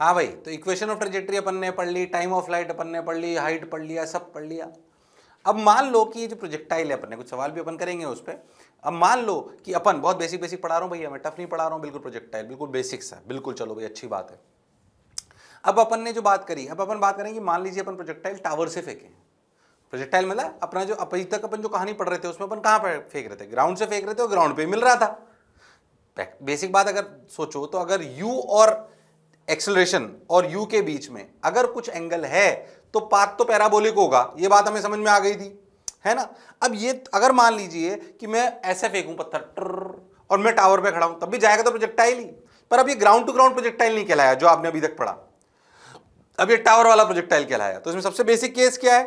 हाँ भाई तो इक्वेशन ऑफ प्रोजेक्ट्री अपन ने पढ़ ली टाइम ऑफ लाइट अपन ने पढ़ ली हाइट पढ़ लिया सब पढ़ लिया अब मान लो कि ये जो प्रोजेक्टाइल है अपन ने कुछ सवाल भी अपन करेंगे उस पर अब मान लो कि अपन बहुत बेसिक बेसिक पढ़ा रहा हूँ भैया मैं टफ नहीं पढ़ा रहा हूँ बिल्कुल प्रोजेक्टाइल बिल्कुल बेसिक्स है बिल्कुल चलो भाई अच्छी बात है अब अपन ने जो बात करी अब अपन बात करेंगे मान लीजिए अपन प्रोजेक्टाइल टावर से फेंके प्रोजेक्टाइल मतलब अपना जो अभी तक अपन जो कहानी पढ़ रहे थे उसमें अपन कहाँ पर फेंक रहे थे ग्राउंड से फेंक रहे थे और ग्राउंड पर मिल रहा था बेसिक बात अगर सोचो तो अगर यू और एक्सेलरेशन और यू के बीच में अगर कुछ एंगल है तो पाथ तो पैराबोलिक होगा ये बात हमें समझ में आ गई थी है ना अब ये अगर मान लीजिए कि मैं ऐसे फेंकूं पत्थर ट्र, और मैं टावर पे खड़ा हूं तब भी जाएगा तो प्रोजेक्टाइल ही पर अब ये ग्राउंड टू ग्राउंड प्रोजेक्टाइल नहीं कहलाया जो आपने अभी तक पढ़ा अब ये टावर वाला प्रोजेक्टाइल कहलाया तो इसमें सबसे बेसिक केस क्या है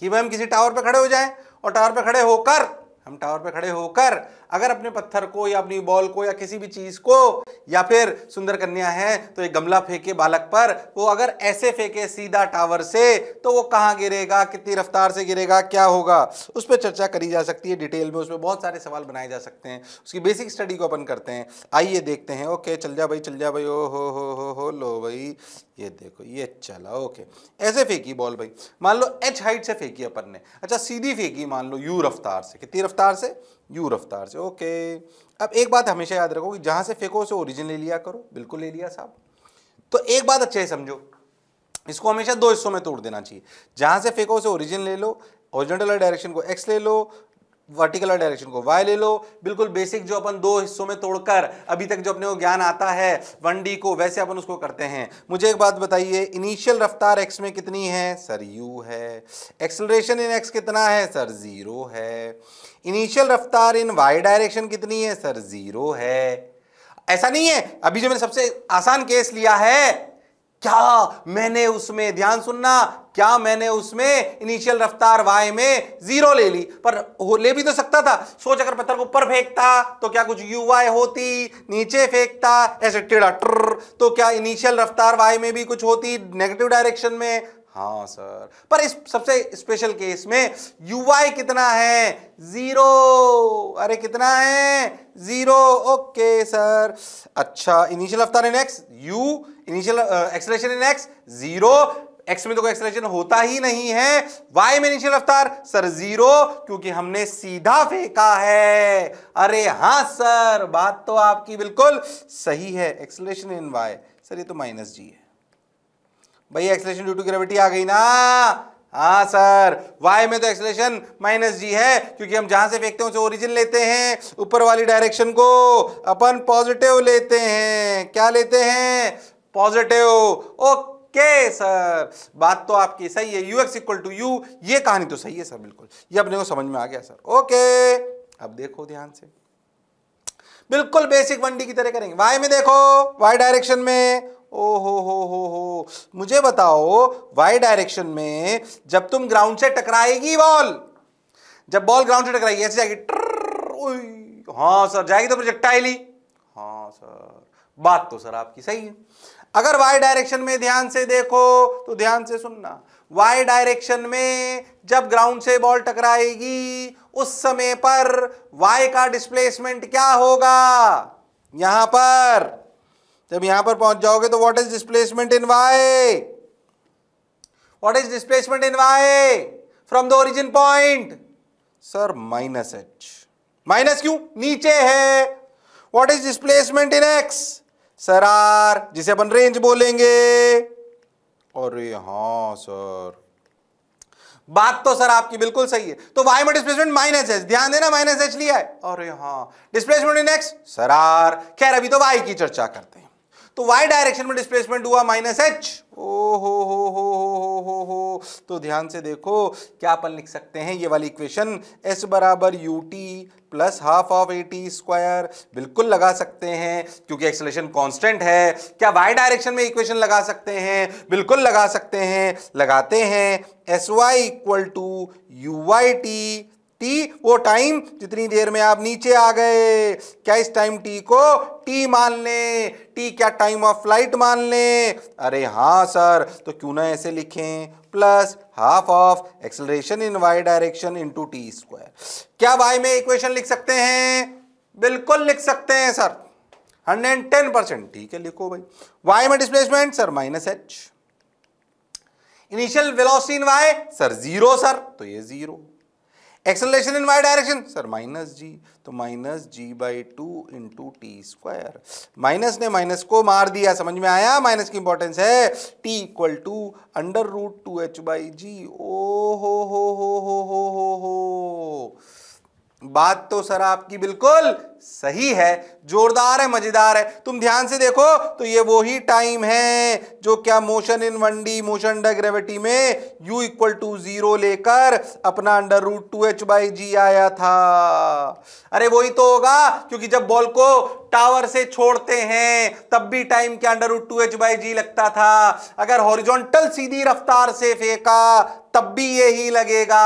कि वह हम किसी टावर पर खड़े हो जाए और टावर पर खड़े होकर हम टावर पर खड़े होकर अगर अपने पत्थर को या अपनी बॉल को या किसी भी चीज को या फिर सुंदर कन्या है तो एक गमला फेंके बालक पर वो अगर ऐसे फेंके सीधा टावर से तो वो कहाँ गिरेगा कितनी रफ्तार से गिरेगा क्या होगा उस पर चर्चा करी जा सकती है डिटेल में उसमें बहुत सारे सवाल बनाए जा सकते हैं उसकी बेसिक स्टडी को अपन करते हैं आइए देखते हैं ओके चल जा भाई चल जा भाई ओ हो हो हो हो लो भाई ये देखो ये चला ओके ऐसे फेंकी बॉल भाई मान लो एच हाइट से फेंकी अपन ने अच्छा सीधी फेंकी मान लो यू रफ्तार से कितनी रफ्तार से यू रफ्तार से ओके अब एक बात हमेशा याद रखो कि जहाँ से फेंको उसे ओरिजिन ले लिया करो बिल्कुल ले लिया साहब तो एक बात अच्छे से समझो इसको हमेशा दो हिस्सों में तोड़ देना चाहिए जहाँ से फेंको उसे ओरिजिन ले लो ओरिजिनल डायरेक्शन को एक्स ले लो वर्टिकल डायरेक्शन को वाई ले लो बिल्कुल बेसिक जो अपन दो हिस्सों में तोड़कर अभी तक जो अपने को ज्ञान आता है वन डी को वैसे अपन उसको करते हैं मुझे एक बात बताइए इनिशियल रफ्तार एक्स में कितनी है सर यू है एक्सलरेशन इन एक्स कितना है सर ज़ीरो है इनिशियल रफ्तार इन वाई डायरेक्शन कितनी है सर ज़ीरो है ऐसा नहीं है अभी जो मैंने सबसे आसान केस लिया है क्या मैंने उसमें ध्यान सुनना क्या मैंने उसमें इनिशियल रफ्तार वाई में जीरो ले ली पर ले भी तो सकता था सोच अगर पत्थर को ऊपर फेंकता तो क्या कुछ यू वाई होती नीचे फेंकता ऐसे टेढ़ा ट्र तो क्या इनिशियल रफ्तार वाई में भी कुछ होती नेगेटिव डायरेक्शन में हाँ सर पर इस सबसे स्पेशल केस में यू वाई कितना है जीरो अरे कितना है जीरो ओके सर अच्छा इनिशियल रफ्तार next u initial acceleration in x zero x में तो कोई एक्सलेशन होता ही नहीं है वाई में इनिशियल रफ्तार सर जीरो क्योंकि हमने सीधा फेंका है अरे हाँ सर बात तो आपकी बिल्कुल सही है एक्सलेशन इन वाई सर ये तो माइनस जी है भाई एक्सलेशन ड्यू टू ग्रेविटी आ गई ना हाँ सर वाई में तो एक्सलेशन माइनस जी है क्योंकि हम जहां से फेंकते हैं उसे ओरिजिन लेते हैं ऊपर वाली डायरेक्शन को अपन पॉजिटिव लेते हैं क्या लेते हैं पॉजिटिव ओके सर बात तो आपकी सही है u x equal to u ये कहानी तो सही है सर बिल्कुल ये अपने को समझ में आ गया सर ओके अब देखो ध्यान से बिल्कुल बेसिक वन डी की तरह करेंगे वाई में देखो वाई डायरेक्शन में ओ हो हो हो हो मुझे बताओ वाई डायरेक्शन में जब तुम ग्राउंड से टकराएगी बॉल जब बॉल ग्राउंड से टकराएगी ऐसे जाएगी हाँ सर जाएगी तो प्रोजेक्टाइली हाँ सर बात तो सर आपकी सही है अगर वाई डायरेक्शन में ध्यान से देखो तो ध्यान से सुनना वाई डायरेक्शन में जब ग्राउंड से बॉल टकराएगी उस समय पर वाई का डिस्प्लेसमेंट क्या होगा यहां पर जब यहां पर पहुंच जाओगे तो what is displacement in y what is displacement in y from the origin point sir minus h minus क्यों नीचे है what is displacement in x sir r जिसे अपन रेंज बोलेंगे अरे हाँ सर बात तो सर आपकी बिल्कुल सही है तो वाई में डिस्प्लेसमेंट माइनस एच ध्यान देना माइनस एच लिया है अरे हाँ displacement in x sir r खैर अभी तो वाई की चर्चा करते हैं तो वाई डायरेक्शन में डिस्प्लेसमेंट हुआ माइनस एच ओ हो हो हो हो हो हो तो ध्यान से देखो क्या अपन लिख सकते हैं ये वाली इक्वेशन एस बराबर u t plus half of a t square बिल्कुल लगा सकते हैं क्योंकि एक्सलेशन कांस्टेंट है क्या वाई डायरेक्शन में इक्वेशन लगा सकते हैं बिल्कुल लगा सकते हैं लगाते हैं s y equal to u y t t वो टाइम जितनी देर में आप नीचे आ गए क्या इस टाइम टी को टी मान लें टी क्या टाइम ऑफ फ्लाइट मान लें अरे हाँ सर तो क्यों ना ऐसे लिखें plus half of acceleration in y direction into t टी स्क्वायर क्या वाई में इक्वेशन लिख सकते हैं बिल्कुल लिख सकते हैं सर 110 परसेंट ठीक है लिखो भाई वाई में displacement sir minus h initial velocity in y sir zero sir तो ये zero acceleration in y direction sir minus g तो minus g by two into t square minus ने माइनस को मार दिया समझ में आया माइनस की इंपॉर्टेंस है t equal to under root two h by g ओ हो हो हो हो हो हो हो बात तो सर आपकी बिल्कुल सही है जोरदार है मजेदार है तुम ध्यान से देखो तो ये वो ही टाइम है जो क्या motion in one D motion under gravity में u इक्वल टू जीरो लेकर अपना under root two h by g आया था अरे वही तो होगा क्योंकि जब बॉल को टावर से छोड़ते हैं तब भी टाइम के under root two h by g लगता था अगर हॉरिजोंटल सीधी रफ्तार से फेंका तब भी यही लगेगा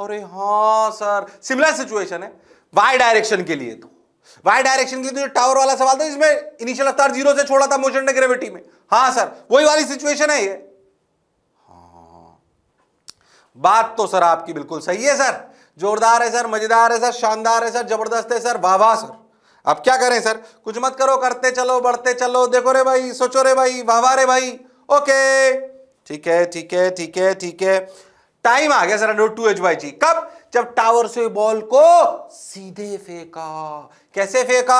अरे हाँ सर सिमिलर सिचुएशन है वाई डायरेक्शन के लिए तो वाई डायरेक्शन के लिए तो टावर वाला सवाल था जिसमें इनिशियल रफ्तार जीरो से छोड़ा था मोशन ग्रेविटी में हाँ सर वही वाली सिचुएशन है ये हाँ। बात तो सर आपकी बिल्कुल सही है सर जोरदार है सर मजेदार है सर शानदार है सर जबरदस्त है सर वाह वाह सर अब क्या करें सर कुछ मत करो करते चलो बढ़ते चलो देखो रे भाई सोचो रे भाई वाह वाह रे भाई ओके ठीक है ठीक है ठीक है ठीक है टाइम आ गया sir under two h by g कब जब टावर से बॉल को सीधे फेंका कैसे फेंका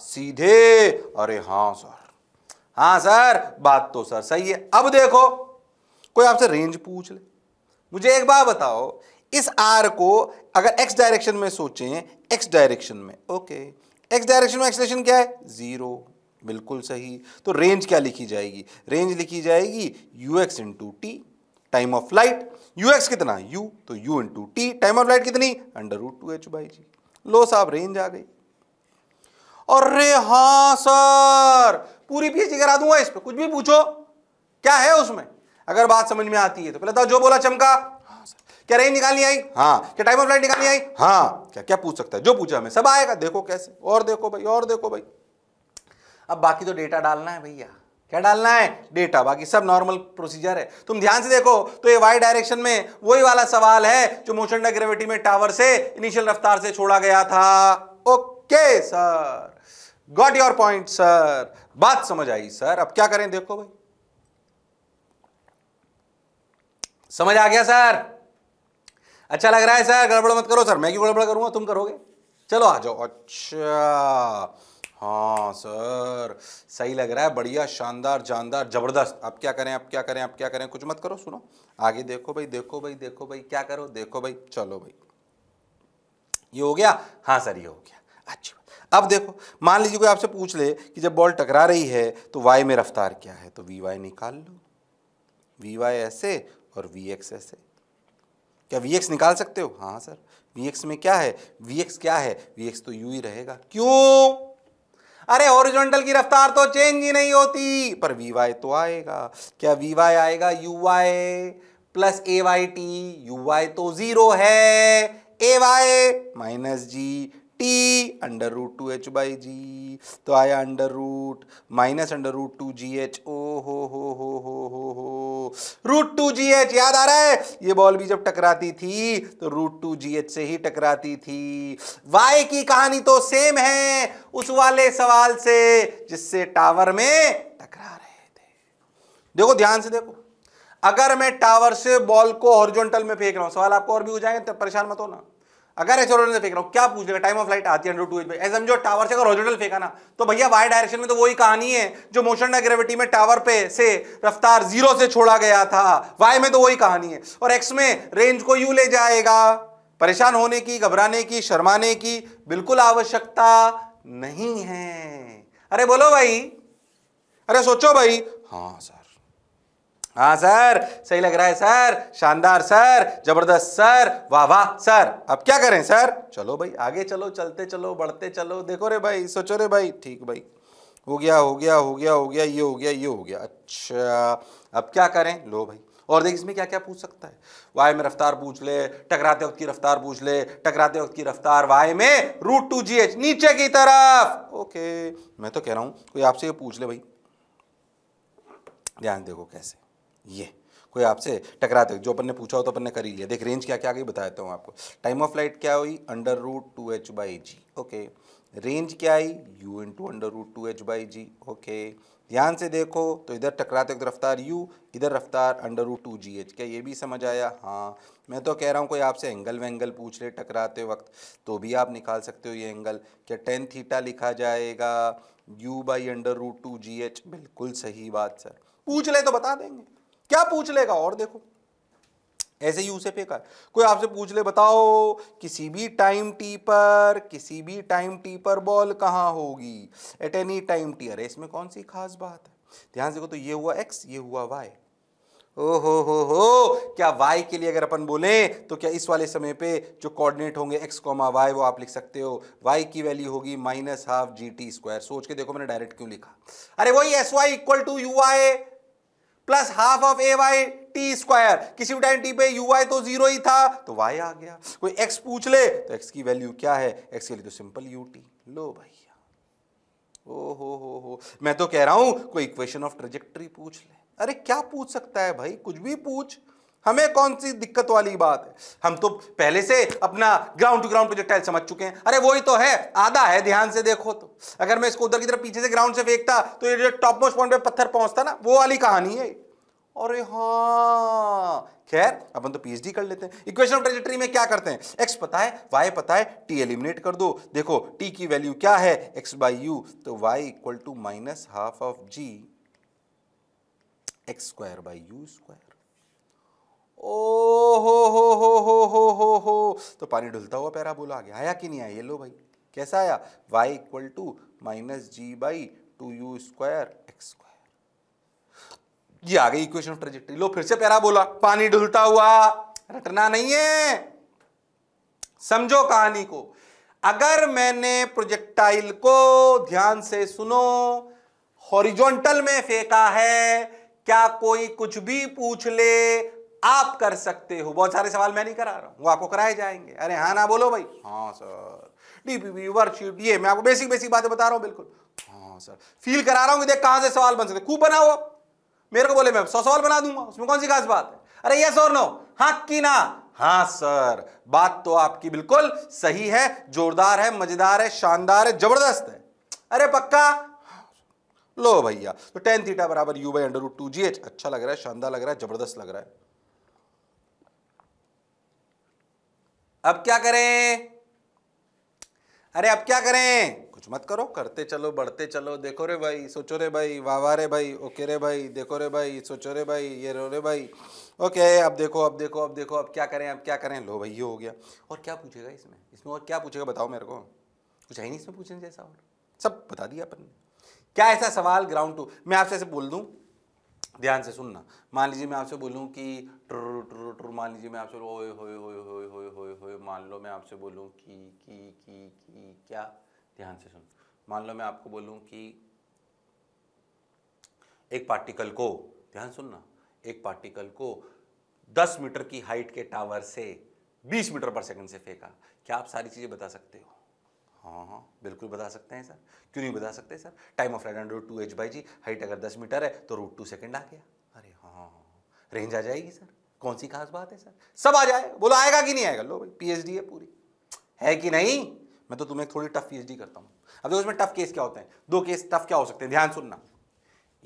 सीधे अरे हाँ सर हाँ सर बात तो सर सही है अब देखो कोई आपसे रेंज पूछ ले मुझे एक बार बताओ इस आर को अगर एक्स डायरेक्शन में सोचें एक्स डायरेक्शन में ओके एक्स डायरेक्शन में एक्सलेशन क्या है ज़ीरो बिल्कुल सही तो रेंज क्या लिखी जाएगी रेंज लिखी जाएगी u x into t time of flight u x कितना यू तो u two t time of flight कितनी under root two h by g लो साहब रेंज आ गई और रे हाँ सर पूरी पीएचडी करा दूंगा इस पर कुछ भी पूछो क्या है उसमें अगर बात समझ में आती है तो पहले तो जो बोला चमका हाँ, क्या रेंज निकालनी आई हाँ क्या टाइम ऑफ लाइट निकालनी आई हाँ क्या क्या पूछ सकता है जो पूछा हमें सब आएगा देखो कैसे और देखो भाई और देखो भाई अब बाकी तो डेटा डालना है भैया क्या डालना है डेटा बाकी सब नॉर्मल प्रोसीजर है तुम ध्यान से देखो तो ये वाई डायरेक्शन में वही वाला सवाल है जो मोशन ग्रेविटी में टावर से इनिशियल रफ्तार से छोड़ा गया था okay sir got your point sir बात समझ आई सर अब क्या करें देखो भाई समझ आ गया सर अच्छा लग रहा है सर गड़बड़ मत करो सर मैं क्यों गड़बड़ करूंगा तुम करोगे चलो आ जाओ अच्छा हाँ सर सही लग रहा है बढ़िया शानदार जानदार ज़बरदस्त आप क्या करें आप क्या करें आप क्या करें कुछ मत करो सुनो आगे देखो भाई देखो भाई देखो भाई क्या करो देखो भाई चलो भाई ये हो गया हाँ सर ये हो गया अच्छी बात अब देखो मान लीजिए कोई आपसे पूछ ले कि जब बॉल टकरा रही है तो वाई में रफ्तार क्या है तो वी वाई निकाल लो वी वाई ऐसे और वी एक्स ऐसे क्या वी एक्स निकाल सकते हो हाँ सर वी एक्स में क्या है वी एक्स क्या है वी एक्स तो यू ही रहेगा क्यों अरे हॉरिजॉन्टल की रफ्तार तो चेंज ही नहीं होती पर वी वाई तो आएगा क्या वी वाई आएगा u y plus a y t u y तो जीरो है a y minus g t under root two h by g तो आया under root minus under root two g h ओ हो हो हो हो हो हो रूट टू जी एच याद आ रहा है ये बॉल भी जब टकराती थी तो रूट टू जी एच से ही टकराती थी वाई की कहानी तो सेम है उस वाले सवाल से जिससे टावर में टकरा रहे थे देखो ध्यान से देखो अगर मैं टावर से बॉल को हॉरिजॉन्टल में फेंक रहा हूं सवाल आपको और भी हो जाएंगे तो परेशान मत होना अगर एच ऑरिजिनल फेंक रहा हूँ क्या पूछ लेगा टाइम ऑफ लाइट आती है अंडर टू एच जो टावर से अगर ऑरिजिनल फेंका ना तो भैया वाई डायरेक्शन में तो वही कहानी है जो मोशन ग्रेविटी में टावर पे से रफ्तार जीरो से छोड़ा गया था वाई में तो वही कहानी है और एक्स में रेंज को यू ले जाएगा परेशान होने की घबराने की शर्माने की बिल्कुल आवश्यकता नहीं है अरे बोलो भाई अरे सोचो भाई हाँ सर हाँ सर सही लग रहा है सर शानदार सर जबरदस्त सर वाह वाह सर अब क्या करें सर चलो भाई आगे चलो चलते चलो बढ़ते चलो देखो रे भाई सोचो रे भाई ठीक भाई हो गया हो गया हो गया हो गया ये हो गया ये हो गया अच्छा अब क्या करें लो भाई और देख इसमें क्या क्या पूछ सकता है वाय में रफ्तार पूछ ले टकराते वक्त की रफ्तार पूछ ले टकराते वक्त की रफ्तार वाय में रूट टू जी एच नीचे की तरफ ओके मैं तो कह रहा हूँ कोई आपसे ये पूछ ले भाई ध्यान देखो कैसे ये कोई आपसे टकराते जो अपन ने पूछा हो तो अपन ने कर ही लिया देख रेंज क्या क्या आ गई बता देता हूँ आपको टाइम ऑफ फ्लाइट क्या हुई under root two h by g okay range क्या आई u into under root two h by g okay ध्यान से देखो तो इधर टकराते वक्त रफ्तार यू इधर रफ्तार under root two g h क्या ये भी समझ आया हाँ मैं तो कह रहा हूँ कोई आपसे एंगल वेंगल पूछ ले टकराते वक्त तो भी आप निकाल सकते हो ये एंगल क्या टेन थीटा लिखा जाएगा u by under root two g h बिल्कुल सही बात सर पूछ ले तो बता देंगे क्या पूछ लेगा और देखो ऐसे ही उसे फेंका कोई आपसे पूछ ले बताओ किसी भी टाइम टी पर किसी भी टाइम टी पर बॉल कहाँ होगी एट एनी टाइम टी अरे इसमें कौन सी खास बात है ध्यान से देखो तो ये हुआ एक्स ये हुआ वाई ओ हो हो हो क्या वाई के लिए अगर अपन बोले तो क्या इस वाले समय पे जो कोऑर्डिनेट होंगे एक्स कॉमा वाई वो आप लिख सकते हो वाई की वैल्यू होगी minus half g t square सोच के देखो मैंने डायरेक्ट क्यों लिखा अरे वही s y equal to u i plus half of a y t square किसी भी टाइम टी पे यू वाई तो जीरो ही था तो वाई आ गया कोई एक्स पूछ ले तो एक्स की वैल्यू क्या है एक्स के लिए तो सिंपल यू टी लो भैया ओ हो हो हो मैं तो कह रहा हूं कोई इक्वेशन ऑफ ट्रेजेक्ट्री पूछ ले अरे क्या पूछ सकता है भाई कुछ भी पूछ हमें कौन सी दिक्कत वाली बात है हम तो पहले से अपना ग्राउंड टू ग्राउंड प्रोजेक्टाइल समझ चुके हैं अरे वही तो है आधा है ध्यान से देखो तो अगर मैं इसको उधर की तरफ पीछे से ग्राउंड से फेंकता तो ये जो टॉप मोस्ट पॉइंट पे पत्थर पहुंचता ना वो वाली कहानी है अरे हाँ खैर अपन तो पीएचडी कर लेते हैं इक्वेशन ऑफ ट्रेजेक्टरी में क्या करते हैं एक्स पता है वाई पता है टी एलिमिनेट कर दो देखो टी की वैल्यू क्या है एक्स बाई यू तो y equal to minus half of g x square by u square ओ हो हो हो हो हो हो हो तो पानी ढुलता हुआ पैराबोला आ गया आया कि नहीं आया ये लो भाई कैसा आया y equal to minus g by two u square x square ये आ गई इक्वेशन ऑफ ट्रेजेक्ट्री लो फिर से पैराबोला पानी ढुलता हुआ रटना नहीं है समझो कहानी को अगर मैंने प्रोजेक्टाइल को ध्यान से सुनो हॉरिजॉन्टल में फेंका है क्या कोई कुछ भी पूछ ले आप कर सकते हो बहुत सारे सवाल मैं नहीं करा रहा हूँ वो आपको कराए जाएंगे अरे हाँ ना बोलो भाई हाँ सर डीपीपी वर्कशीट ये मैं आपको बेसिक बेसिक बातें बता रहा हूँ बिल्कुल हाँ सर फील करा रहा हूँ देख कहाँ से सवाल बन सकते खूब बनाओ आप मेरे को बोले मैं सौ सवाल बना दूंगा उसमें कौन सी खास बात है अरे यस और नो हाँ की ना हाँ सर बात तो आपकी बिल्कुल सही है जोरदार है मजेदार है शानदार है जबरदस्त है अरे पक्का लो भैया तो टेन थीटा बराबर u by under two g h अच्छा लग रहा है शानदार लग रहा है जबरदस्त लग रहा है अब क्या करें अरे अब क्या करें कुछ मत करो करते चलो बढ़ते चलो देखो रे भाई सोचो रे भाई वाह वाह रे भाई ओके रे भाई देखो रे भाई सोचो रे भाई ये रो रे भाई ओके अब देखो अब देखो अब देखो अब क्या करें अब क्या करें लो भाई ये हो गया और क्या पूछेगा इसमें इसमें और क्या पूछेगा बताओ मेरे को कुछ है नहीं इसमें पूछने जैसा और सब बता दिया अपन ने क्या ऐसा सवाल ग्राउंड टू मैं आपसे ऐसे बोल दूँ ध्यान से सुनना मान लीजिए मैं आपसे बोलूँ कि ट्रू ट्रू ट्रू मान लीजिए मैं आपसे ओए होए होए होए होए होए होए मान लो मैं आपसे बोलूँ कि कि कि कि क्या ध्यान से सुन मान लो मैं आपको बोलूँ कि एक पार्टिकल को ध्यान सुनना एक पार्टिकल को 10 मीटर की हाइट के टावर से 20 मीटर पर सेकंड से फेंका क्या आप सारी चीज़ें बता सकते हो हाँ हाँ बिल्कुल बता सकते हैं सर क्यों नहीं बता सकते sir time of flight root two h by g height अगर दस मीटर है तो रूट टू सेकेंड आ गया अरे हाँ रेंज हाँ, हाँ, आ जाएगी सर कौन सी खास बात है सर सब आ जाए बोलो आएगा कि नहीं आएगा लो भाई पीएचडी है पूरी है कि नहीं मैं तो तुम्हें थोड़ी टफ पीएचडी करता हूँ अब देखो उसमें टफ केस क्या होते हैं दो केस टफ क्या हो सकते हैं ध्यान सुनना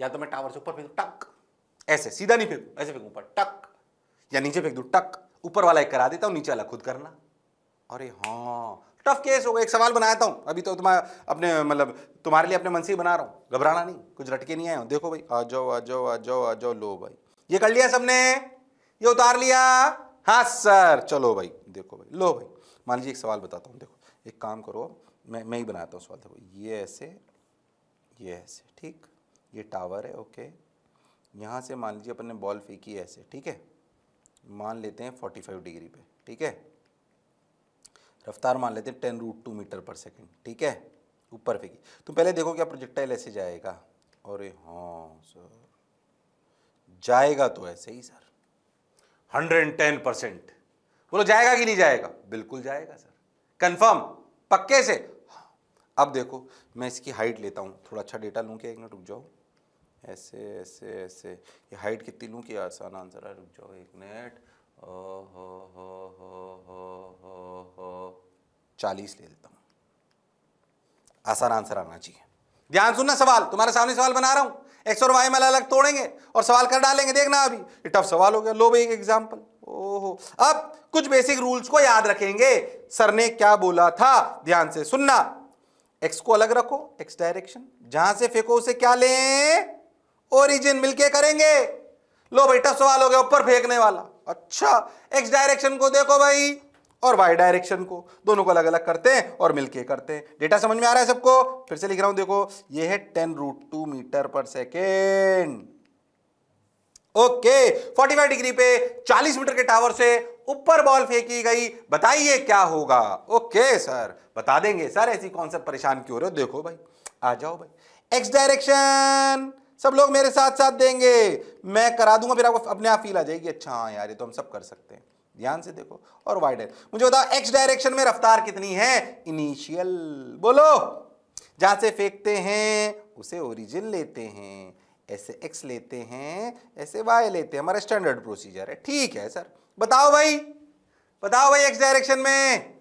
या तो मैं टावर से ऊपर फेंकू टक ऐसे सीधा नहीं फेंकू ऐसे फेंकूँ ऊपर टक या नीचे फेंक दूँ टक ऊपर वाला एक करा देता हूँ नीचे वाला खुद करना अरे हाँ टफ केस होगा एक सवाल बनाया हूँ अभी तो तुम्हारा अपने मतलब तुम्हारे लिए अपने मन से ही बना रहा हूँ घबराना नहीं कुछ रटके नहीं आया हूँ देखो भाई आ जाओ आ जाओ आ जाओ आ जाओ लो भाई ये कर लिया सबने ये उतार लिया हाँ सर चलो भाई देखो भाई लो भाई मान लीजिए एक सवाल बताता हूँ देखो एक काम करो मैं मैं ही बनाता हूँ सवाल देखो ये ऐसे ये ऐसे ठीक ये टावर है ओके यहाँ से मान लीजिए अपन ने बॉल फेंकी ऐसे ठीक है मान लेते हैं 45 डिग्री पे ठीक है रफ्तार मान लेते हैं ten root two metre per second ठीक है ऊपर फेंकी तुम पहले देखो क्या प्रोजेक्टाइल ऐसे जाएगा अरे हाँ सर जाएगा तो ऐसे ही सर हंड्रेड टेन परसेंट बोलो जाएगा कि नहीं जाएगा बिल्कुल जाएगा सर कंफर्म पक्के से हाँ। अब देखो मैं इसकी हाइट लेता हूँ थोड़ा अच्छा डेटा लूँ क्या एक मिनट रुक जाओ ऐसे ऐसे ऐसे ये हाइट कितनी लूँ कि आसान आंसर है रुक जाओ एक मिनट चालीस ले लेता हूं आसान आंसर आना चाहिए ध्यान सुनना सवाल तुम्हारे सामने सवाल बना रहा हूं एक्स और वाई में अलग तोड़ेंगे और सवाल कर डालेंगे देखना अभी ये टफ सवाल हो गया लो भाई एक एग्जाम्पल ओहो अब कुछ बेसिक रूल्स को याद रखेंगे सर ने क्या बोला था ध्यान से सुनना एक्स को अलग रखो एक्स डायरेक्शन जहां से फेंको उसे क्या लें ओरिजिन मिलके करेंगे लो भाई टफ सवाल हो गया ऊपर फेंकने वाला अच्छा एक्स डायरेक्शन को देखो भाई और वाई डायरेक्शन को दोनों को अलग अलग करते हैं और मिलके करते हैं डेटा समझ में आ रहा है सबको फिर से लिख रहा हूं देखो ये है ten root two metre per second okay forty five degree पे चालीस मीटर के टावर से ऊपर बॉल फेंकी गई बताइए क्या होगा ओके सर बता देंगे सर ऐसी कौन सा परेशान क्यों हो रहे हो देखो भाई आ जाओ भाई एक्स डायरेक्शन सब लोग मेरे साथ साथ देंगे मैं करा दूंगा फिर आपको अपने आप फील आ जाएगी अच्छा हाँ यार ये तो हम सब कर सकते हैं ध्यान से देखो और वाई डायरेक्शन मुझे बताओ एक्स डायरेक्शन में रफ्तार कितनी है इनिशियल बोलो जहां से फेंकते हैं उसे ओरिजिन लेते हैं ऐसे एक्स लेते हैं ऐसे वाई लेते हैं हमारा स्टैंडर्ड प्रोसीजर है ठीक है सर बताओ भाई बताओ भाई एक्स डायरेक्शन में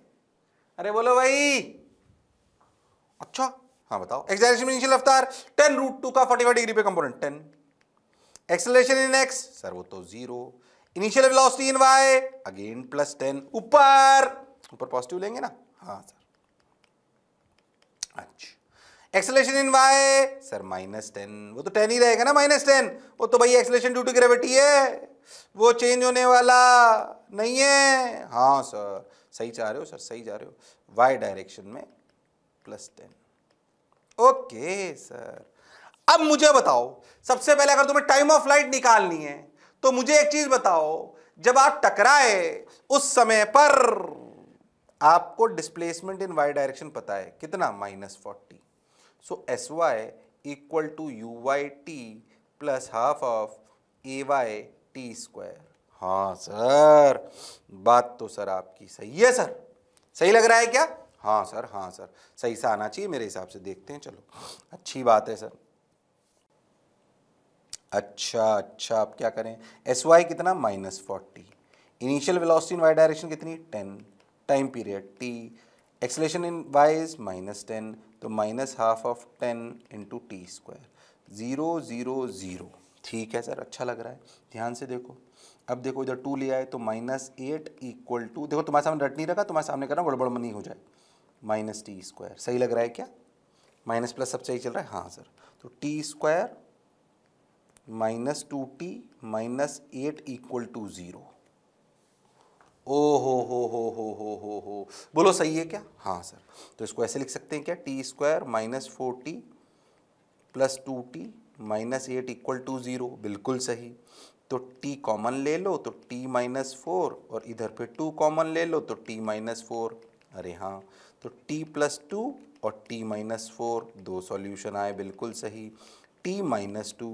अरे बोलो भाई अच्छा हाँ बताओ एक्सलेशन इनिशियल रफ्तार टेन रूट टू का फोर्टी डिग्री पे component ten acceleration in x sir वो तो zero initial velocity in y again plus ten ऊपर ऊपर पॉजिटिव लेंगे ना हाँ सर अच्छा acceleration in y sir minus ten वो तो टेन ही रहेगा ना माइनस टेन वो तो भाई एक्सलेशन ड्यू टू ग्रेविटी है वो चेंज होने वाला नहीं है हाँ सर सही जा रहे हो सर सही जा रहे हो वाई डायरेक्शन में प्लस टेन ओके सर अब मुझे बताओ सबसे पहले अगर तुम्हें टाइम ऑफ फ्लाइट निकालनी है तो मुझे एक चीज बताओ जब आप टकराए उस समय पर आपको डिस्प्लेसमेंट इन वाई डायरेक्शन पता है कितना minus forty so s y equal to u y t plus half of a y t square हाँ सर बात तो सर आपकी सही है सर सही लग रहा है क्या हाँ सर हाँ सर सही से आना चाहिए मेरे हिसाब से देखते हैं चलो अच्छी बात है सर अच्छा अच्छा आप क्या करें एस वाई कितना minus forty initial velocity in y direction कितनी ten time period t acceleration in y is minus ten तो minus half of ten into t square zero zero zero ठीक है सर अच्छा लग रहा है ध्यान से देखो अब देखो इधर टू लिया है तो माइनस एट इक्वल टू देखो तुम्हारे सामने रट नहीं रखा तुम्हारे सामने करना गड़बड़ मनी हो जाए माइनस टी स्क्वायर सही लग रहा है क्या माइनस प्लस सब सही चल रहा है हाँ सर तो t square minus two t minus eight equal to zero ओ हो हो हो हो हो हो हो बोलो सही है क्या हाँ सर तो इसको ऐसे लिख सकते हैं क्या t square minus four t plus two t minus eight equal to zero बिल्कुल सही तो t कॉमन ले लो तो t माइनस फोर और इधर पे 2 कॉमन ले लो तो t माइनस फोर अरे हाँ तो t प्लस टू और t माइनस फोर दो सॉल्यूशन आए बिल्कुल सही t minus two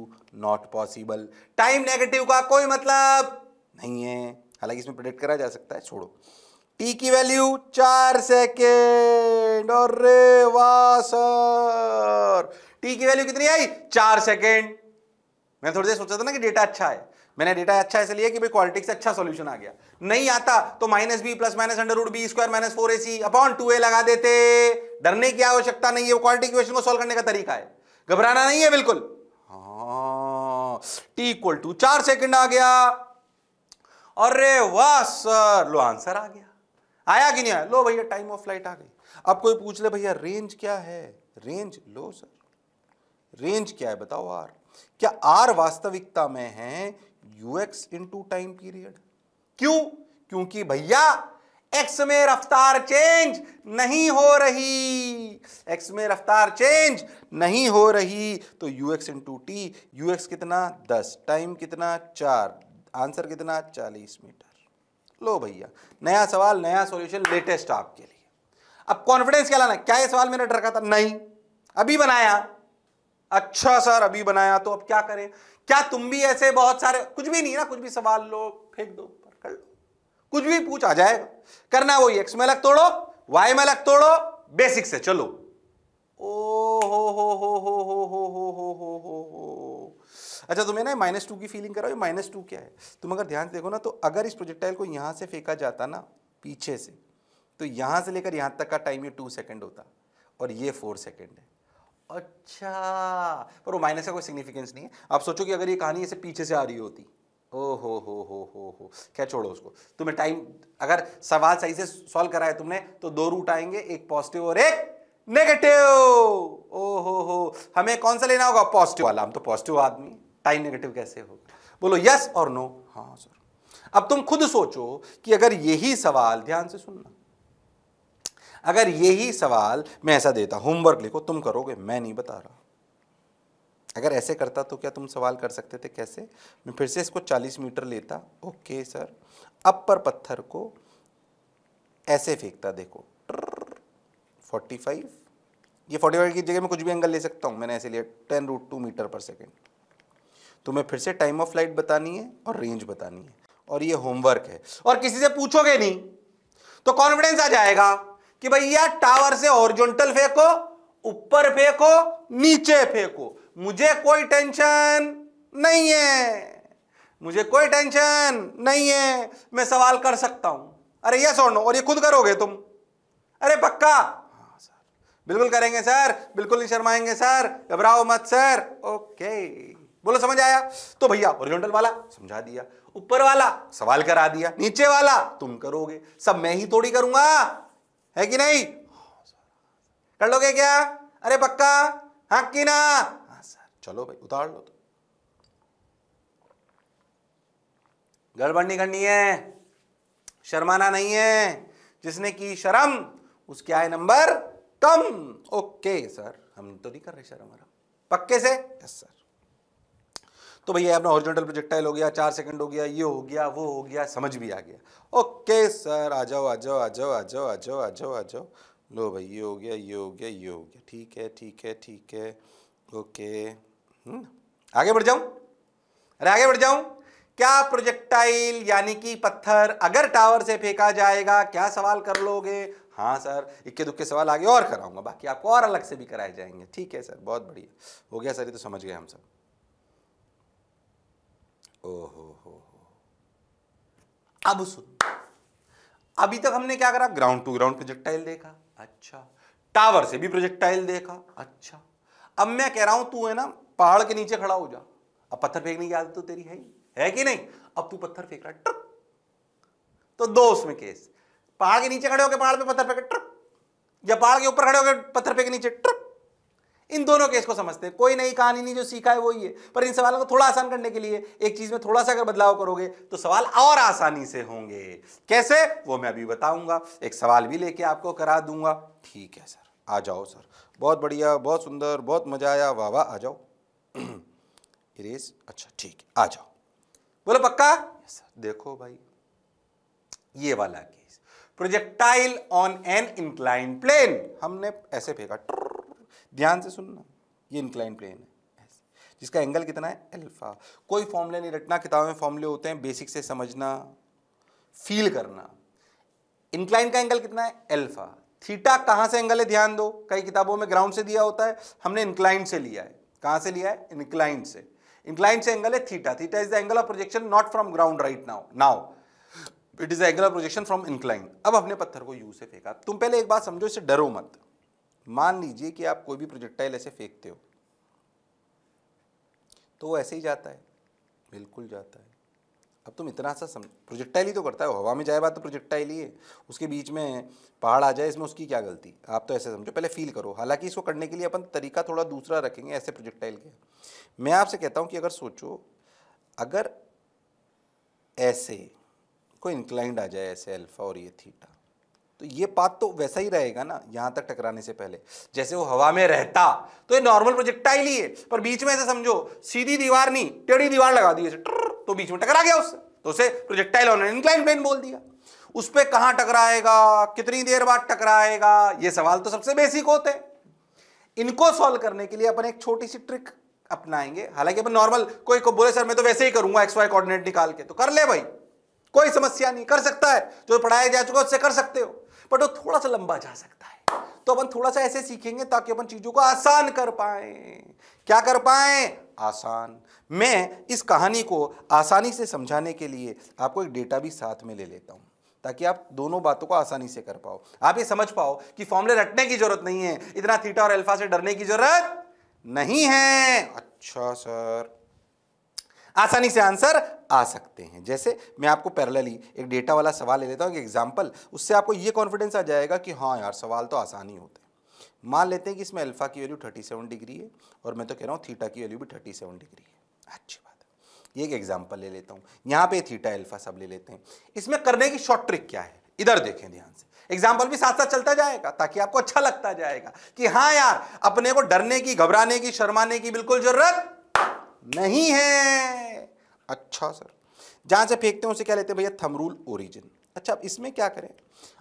not possible time negative का कोई मतलब नहीं है हालांकि इसमें प्रेडिक्ट करा जा सकता है छोड़ो t की वैल्यू चार सेकेंड और रे सर टी की वैल्यू कितनी आई चार सेकेंड मैंने थोड़ी देर सोचा था ना कि डेटा अच्छा है मैंने डेटा अच्छा ऐसे लिया कि भाई क्वालिटी से अच्छा सॉल्यूशन आ गया नहीं आता तो minus b plus minus under root b square minus four a c upon two a लगा देते डरने की आवश्यकता नहीं है वो क्वालिटी इक्वेशन को सॉल्व करने का तरीका है घबराना नहीं है बिल्कुल टी इक्वल टू चार सेकेंड आ गया अरे वाह सर लो आंसर आ गया आया कि नहीं आया लो भैया टाइम ऑफ फ्लाइट आ गई अब कोई पूछ ले भैया रेंज क्या है रेंज लो सर रेंज क्या है बताओ आर क्या आर वास्तविकता में है u x into time period क्यों क्योंकि भैया एक्स में रफ्तार चेंज नहीं हो रही एक्स में रफ्तार चेंज नहीं हो रही तो u x into t u x कितना दस टाइम कितना चार आंसर कितना चालीस मीटर लो भैया नया सवाल नया सॉल्यूशन लेटेस्ट आपके लिए अब कॉन्फिडेंस क्या लाना क्या ये सवाल मेरा डर का था नहीं अभी बनाया अच्छा सर अभी बनाया तो अब क्या करें क्या तुम भी ऐसे बहुत सारे कुछ भी नहीं ना कुछ भी सवाल लो फेंक दो कर लो कुछ भी पूछा जाएगा करना वही एक्स में अलग तोड़ो वाई में लग तोड़ो बेसिक से चलो ओ हो हो हो हो हो हो हो हो हो हो हो अच्छा तुम्हें ना माइनस टू की फीलिंग कराओ ये माइनस टू क्या है तुम अगर ध्यान से देखो ना तो अगर इस प्रोजेक्टाइल को यहाँ से फेंका जाता ना पीछे से तो यहाँ से लेकर यहाँ तक का टाइम ये टू सेकेंड होता और ये फोर सेकेंड है अच्छा पर वो माइनस का कोई सिग्निफिकेंस नहीं है आप सोचो कि अगर ये कहानी ऐसे पीछे से आ रही होती ओ हो हो हो हो हो क्या छोड़ो उसको तुम्हें टाइम अगर सवाल सही से सॉल्व कराया तुमने तो दो रूट आएंगे एक पॉजिटिव और एक नेगेटिव ओ हो हो हमें कौन सा लेना होगा पॉजिटिव वाला हम तो पॉजिटिव आदमी टाइम नेगेटिव कैसे होगा बोलो यस और नो हाँ सर अब तुम खुद सोचो कि अगर यही सवाल ध्यान से सुनना अगर यही सवाल मैं ऐसा देता होमवर्क लिखो तुम करोगे मैं नहीं बता रहा अगर ऐसे करता तो क्या तुम सवाल कर सकते थे कैसे मैं फिर से इसको 40 मीटर लेता ओके सर अपर पर पत्थर को ऐसे फेंकता देखो 45 ये 45 की जगह मैं कुछ भी एंगल ले सकता हूँ मैंने ऐसे लिया ten root two metre per second तुम्हें फिर से टाइम ऑफ फ्लाइट बतानी है और रेंज बतानी है और ये होमवर्क है और किसी से पूछोगे नहीं तो कॉन्फिडेंस आ जाएगा कि भैया टावर से हॉरिजॉन्टल फेंको ऊपर फेंको नीचे फेंको मुझे कोई टेंशन नहीं है मुझे कोई टेंशन नहीं है मैं सवाल कर सकता हूं अरे यह सोनो और ये खुद करोगे तुम अरे पक्का हाँ बिल्कुल करेंगे सर बिल्कुल नहीं शर्माएंगे सर घबराओ मत सर ओके बोलो समझ आया तो भैया ओरिजेंटल वाला समझा दिया ऊपर वाला सवाल करा दिया नीचे वाला तुम करोगे सब मैं ही थोड़ी करूंगा है कि नहीं कर लोगे क्या अरे पक्का हाँ कि ना हाँ सर चलो भाई उतार लो तो गड़बड़ नहीं करनी है शर्माना नहीं है जिसने की शर्म उसके आए नंबर कम ओके सर हम तो नहीं कर रहे शर्म वरम पक्के से यस सर तो भैया अपना ओरिजिनल प्रोजेक्टाइल हो गया चार सेकंड हो गया ये हो गया वो हो गया समझ भी आ गया ओके सर आ जाओ आ जाओ आ जाओ आ जाओ आ जाओ आ जाओ आ जाओ लो भाई ये हो गया ये हो गया ये हो गया ठीक है ठीक है ठीक है ओके हम्म, आगे बढ़ जाऊँ अरे आगे बढ़ जाऊँ क्या प्रोजेक्टाइल यानी कि पत्थर अगर टावर से फेंका जाएगा क्या सवाल कर लोगे हाँ सर इक्के दुक्के सवाल आगे और कराऊंगा बाकी आपको और अलग से भी कराए जाएंगे ठीक है सर बहुत बढ़िया हो गया सर ये तो समझ गए हम सब ओहो हो अब सुन अभी तक हमने क्या करा ग्राउंड टू ग्राउंड प्रोजेक्टाइल देखा अच्छा टावर से भी प्रोजेक्टाइल देखा अच्छा अब मैं कह रहा हूं तू है ना पहाड़ के नीचे खड़ा हो जा अब पत्थर फेंकने की आदत तो तेरी है ही है कि नहीं अब तू पत्थर फेंक रहा ट्रक तो दो उसमें केस पहाड़ के नीचे खड़े होकर पहाड़ पे पत्थर फेंके ट्रक या पहाड़ के ऊपर खड़े होकर पत्थर फेंके नीचे ट्रक इन दोनों केस को समझते हैं कोई नई कहानी नहीं जो सीखा है वही है पर इन सवालों को थोड़ा आसान करने के लिए एक चीज में थोड़ा सा अगर बदलाव करोगे तो सवाल और आसानी से होंगे कैसे वो मैं अभी बताऊंगा एक सवाल भी लेके आपको करा दूंगा ठीक है सर आ जाओ सर बहुत बढ़िया बहुत सुंदर बहुत मजा आया वाह वाह आ जाओ इरेस अच्छा ठीक आ जाओ बोलो पक्का देखो भाई ये वाला case projectile on an incline plane हमने ऐसे फेंका ध्यान से सुनना ये इंक्लाइन प्लेन है जिसका एंगल कितना है अल्फा कोई फॉर्मूले नहीं रटना किताबों में फॉर्मूले होते हैं बेसिक से समझना फील करना इंक्लाइन का एंगल कितना है अल्फा थीटा कहाँ से एंगल है ध्यान दो कई किताबों में ग्राउंड से दिया होता है हमने इंक्लाइन से लिया है कहाँ से लिया है इंक्लाइन से इंक्लाइन से एंगल है theta theta is the angle of projection not from ground right now now it is the angle of projection from incline अब हमने पत्थर को यू से फेंका तुम पहले एक बात समझो इसे डरो मत मान लीजिए कि आप कोई भी प्रोजेक्टाइल ऐसे फेंकते हो तो वो ऐसे ही जाता है बिल्कुल जाता है अब तुम इतना सा सम प्रोजेक्टाइल ही तो करता है हवा में जाए बात तो प्रोजेक्टाइल ही है उसके बीच में पहाड़ आ जाए इसमें उसकी क्या गलती आप तो ऐसे समझो पहले फील करो हालांकि इसको करने के लिए अपन तरीका थोड़ा दूसरा रखेंगे ऐसे प्रोजेक्टाइल के मैं आपसे कहता हूँ कि अगर सोचो अगर ऐसे कोई इंक्लाइंड आ जाए ऐसे अल्फ़ा और ये थीटा तो ये पात तो वैसा ही रहेगा ना यहां तक टकराने से पहले जैसे वो हवा में रहता तो ये नॉर्मल प्रोजेक्टाइल ही है पर बीच में ऐसे समझो सीधी दीवार नहीं टेढ़ी दीवार लगा दी तो बीच में टकरा गया उससे तो उसे प्रोजेक्टाइल ऑन इंक्लाइन प्लेन बोल दिया उस पर कहां टकराएगा कितनी देर बाद टकराएगा ये सवाल तो सबसे बेसिक होते हैं इनको सॉल्व करने के लिए अपन एक छोटी सी ट्रिक अपनाएंगे हालांकि अपन नॉर्मल कोई को बोले सर मैं तो वैसे ही करूंगा एक्स वाई कोऑर्डिनेट निकाल के तो कर ले भाई कोई समस्या नहीं कर सकता है जो पढ़ाया जा चुका उससे कर सकते हो बट वो थोड़ा सा लंबा जा सकता है तो अपन थोड़ा सा ऐसे सीखेंगे ताकि अपन चीजों को आसान कर पाए क्या कर पाए आसान मैं इस कहानी को आसानी से समझाने के लिए आपको एक डेटा भी साथ में ले लेता हूं ताकि आप दोनों बातों को आसानी से कर पाओ आप ये समझ पाओ कि फॉर्मूले रटने की जरूरत नहीं है इतना थीटा और अल्फा से डरने की जरूरत नहीं है अच्छा सर आसानी से आंसर आ सकते हैं जैसे मैं आपको पैरेलली एक डेटा वाला सवाल ले लेता हूँ एक एग्जाम्पल उससे आपको ये कॉन्फिडेंस आ जाएगा कि हाँ यार सवाल तो आसानी होते हैं मान लेते हैं कि इसमें अल्फ़ा की वैल्यू सेवन डिग्री है और मैं तो कह रहा हूँ थीटा की वैल्यू भी सेवन डिग्री है अच्छी बात है ये एक एग्जाम्पल ले लेता हूँ यहाँ पे थीटा अल्फ़ा सब ले लेते हैं इसमें करने की शॉर्ट ट्रिक क्या है इधर देखें ध्यान से एग्जाम्पल भी साथ साथ चलता जाएगा ताकि आपको अच्छा लगता जाएगा कि हाँ यार अपने को डरने की घबराने की शर्माने की बिल्कुल जरूरत नहीं है अच्छा सर जहां से फेंकते हैं उसे क्या लेते हैं भैया थमरूल ओरिजिन अच्छा अब इसमें क्या करें